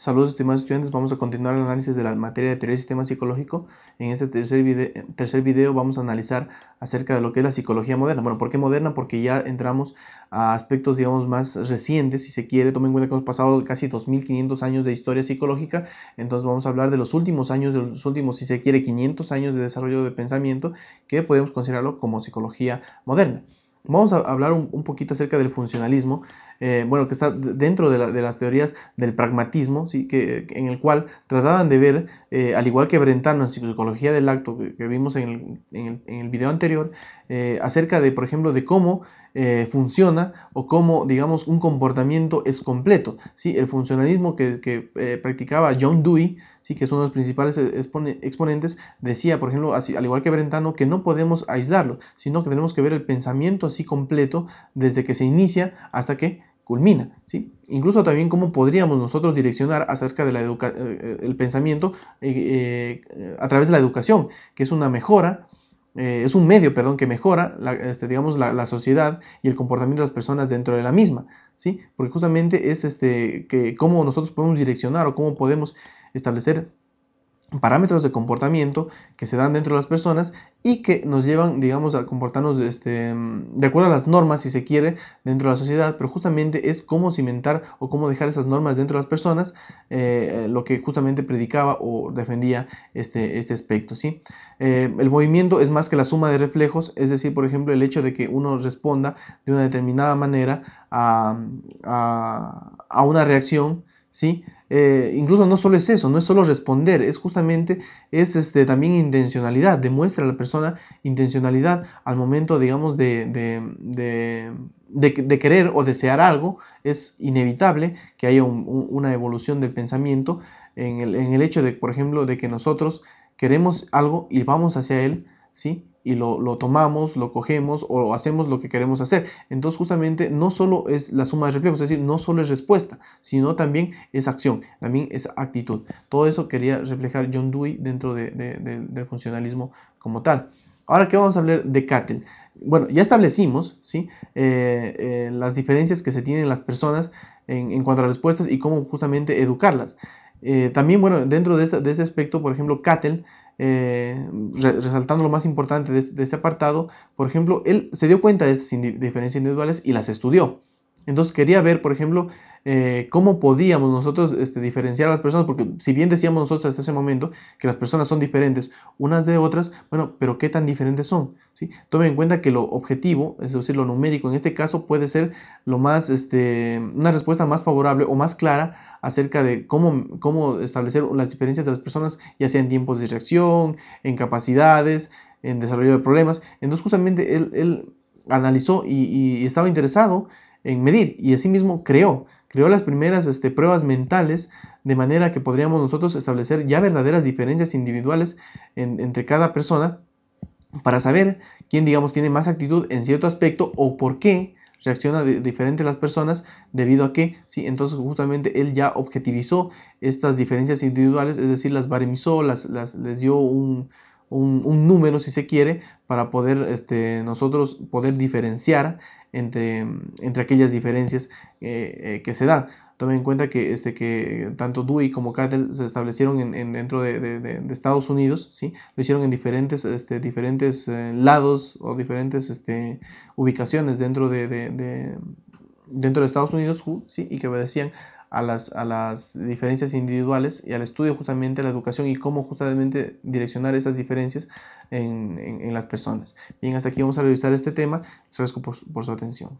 Saludos estimados estudiantes, vamos a continuar el análisis de la materia de teoría del sistema psicológico. En este tercer video, tercer video vamos a analizar acerca de lo que es la psicología moderna. Bueno, ¿por qué moderna? Porque ya entramos a aspectos, digamos, más recientes, si se quiere. Tomen en cuenta que hemos pasado casi 2.500 años de historia psicológica. Entonces vamos a hablar de los últimos años, de los últimos, si se quiere, 500 años de desarrollo de pensamiento, que podemos considerarlo como psicología moderna. Vamos a hablar un poquito acerca del funcionalismo. Eh, bueno, que está dentro de, las teorías del pragmatismo, ¿sí? que, en el cual trataban de ver, eh, al igual que Brentano en Psicología del Acto, que, vimos en el, en, video anterior, eh, acerca de, por ejemplo, de cómo funciona o cómo, digamos, un comportamiento es completo. ¿sí? El funcionalismo que, practicaba John Dewey, ¿sí? que es uno de los principales e, exponentes, decía, por ejemplo, así, al igual que Brentano, que no podemos aislarlo, sino que tenemos que ver el pensamiento así completo desde que se inicia hasta que culmina. ¿sí? Incluso también cómo podríamos nosotros direccionar acerca del eh, eh, pensamiento eh, a través de la educación, que es una mejora, es un medio, perdón, que mejora la, este, digamos, la, sociedad y el comportamiento de las personas dentro de la misma. ¿sí? Porque justamente es este, que cómo nosotros podemos direccionar o cómo podemos establecer parámetros de comportamiento que se dan dentro de las personas y que nos llevan, digamos, a comportarnos este, de acuerdo a las normas, si se quiere, dentro de la sociedad, pero justamente es cómo cimentar o cómo dejar esas normas dentro de las personas, eh, lo que justamente predicaba o defendía este, este aspecto, ¿sí? Eh, el movimiento es más que la suma de reflejos, es decir, por ejemplo, el hecho de que uno responda de una determinada manera a, a una reacción, ¿sí? Eh, incluso no solo es eso, no es solo responder, es justamente, es este, también intencionalidad, demuestra a la persona intencionalidad al momento, digamos, de, de, de, querer o desear algo, es inevitable que haya una evolución del pensamiento en el, en el hecho de, por ejemplo, de que nosotros queremos algo y vamos hacia él, ¿sí? y lo, tomamos, lo cogemos o hacemos lo que queremos hacer. Entonces justamente no solo es la suma de reflejos, es decir, no solo es respuesta, sino también es acción, también es actitud. Todo eso quería reflejar John Dewey dentro del funcionalismo como tal. Ahora qué vamos a hablar de Cattell Bueno, ya establecimos ¿sí? Eh, eh, las diferencias que se tienen las personas en, en cuanto a respuestas y cómo justamente educarlas. Eh, también, bueno, dentro de, este, ese aspecto, por ejemplo, Cattel, eh, resaltando lo más importante de, de, este apartado, por ejemplo, él se dio cuenta de estas diferencias individuales y las estudió. Entonces quería ver, por ejemplo, eh, cómo podíamos nosotros este, diferenciar a las personas, porque si bien decíamos nosotros hasta ese momento que las personas son diferentes unas de otras, bueno, pero ¿qué tan diferentes son? ¿Sí? Tome en cuenta que lo objetivo, es decir, lo numérico en este caso puede ser lo más, este, una respuesta más favorable o más clara acerca de cómo, cómo establecer las diferencias de las personas, ya sea en tiempos de reacción, en capacidades, en desarrollo de problemas. Entonces justamente él, analizó y, y estaba interesado en medir y mismo creó creó las primeras este, pruebas mentales, de manera que podríamos nosotros establecer ya verdaderas diferencias individuales entre cada persona para saber quién, digamos, tiene más actitud en cierto aspecto o por qué reacciona diferente las personas debido a que, sí, entonces justamente él ya objetivizó estas diferencias individuales, es decir, las baremizó, las, les dio un, número, si se quiere, para poder este, nosotros poder diferenciar entre, entre aquellas diferencias eh, eh, que se dan. Tomen en cuenta que, este, que tanto Dewey como Cattle se establecieron en, dentro de, Estados Unidos, ¿sí? lo hicieron en diferentes, este, diferentes eh, lados o diferentes este, ubicaciones dentro de, dentro de Estados Unidos ¿sí? y que obedecían a las, a las diferencias individuales y al estudio justamente de la educación y cómo justamente direccionar esas diferencias en, las personas. Bien, hasta aquí vamos a revisar este tema. Les por su atención.